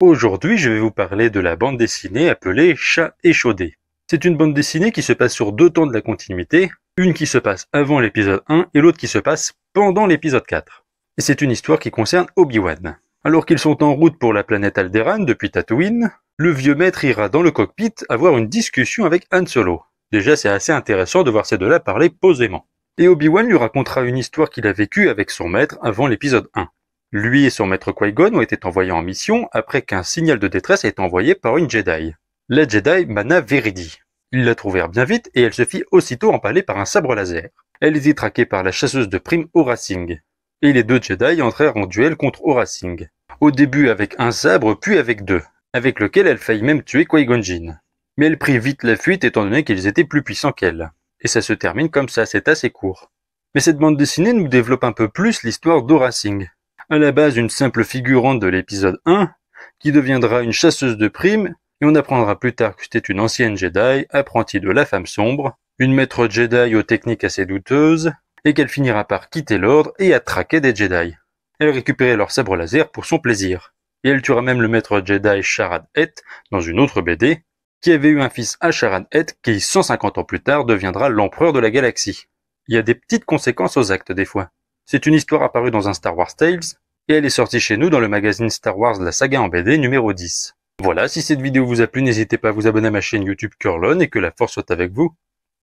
Aujourd'hui, je vais vous parler de la bande dessinée appelée Chat échaudé. C'est une bande dessinée qui se passe sur deux temps de la continuité, une qui se passe avant l'épisode 1 et l'autre qui se passe pendant l'épisode 4. Et c'est une histoire qui concerne Obi-Wan. Alors qu'ils sont en route pour la planète Alderan depuis Tatooine, le vieux maître ira dans le cockpit avoir une discussion avec Han Solo. Déjà, c'est assez intéressant de voir ces deux-là parler posément. Et Obi-Wan lui racontera une histoire qu'il a vécue avec son maître avant l'épisode 1. Lui et son maître Qui-Gon ont été envoyés en mission après qu'un signal de détresse ait été envoyé par une Jedi. La Jedi Mana Veridi. Ils la trouvèrent bien vite et elle se fit aussitôt empaler par un sabre laser. Elle y traquée par la chasseuse de primes Aura Et les deux Jedi entrèrent en duel contre Aura Au début avec un sabre, puis avec deux, avec lequel elle faillit même tuer Qui-Gon Jin. Mais elle prit vite la fuite étant donné qu'ils étaient plus puissants qu'elle. Et ça se termine comme ça, c'est assez court. Mais cette bande dessinée nous développe un peu plus l'histoire d'Aura à la base une simple figurante de l'épisode 1, qui deviendra une chasseuse de primes, et on apprendra plus tard que c'était une ancienne Jedi, apprentie de la femme sombre, une maître Jedi aux techniques assez douteuses, et qu'elle finira par quitter l'ordre et attraquer des Jedi. Elle récupérait leur sabre laser pour son plaisir. Et elle tuera même le maître Jedi Sharad Het dans une autre BD, qui avait eu un fils à Sharad Het qui 150 ans plus tard deviendra l'empereur de la galaxie. Il y a des petites conséquences aux actes des fois. C'est une histoire apparue dans un Star Wars Tales, et elle est sortie chez nous dans le magazine Star Wars La Saga en BD numéro 10. Voilà, si cette vidéo vous a plu, n'hésitez pas à vous abonner à ma chaîne YouTube Curlon et que la force soit avec vous.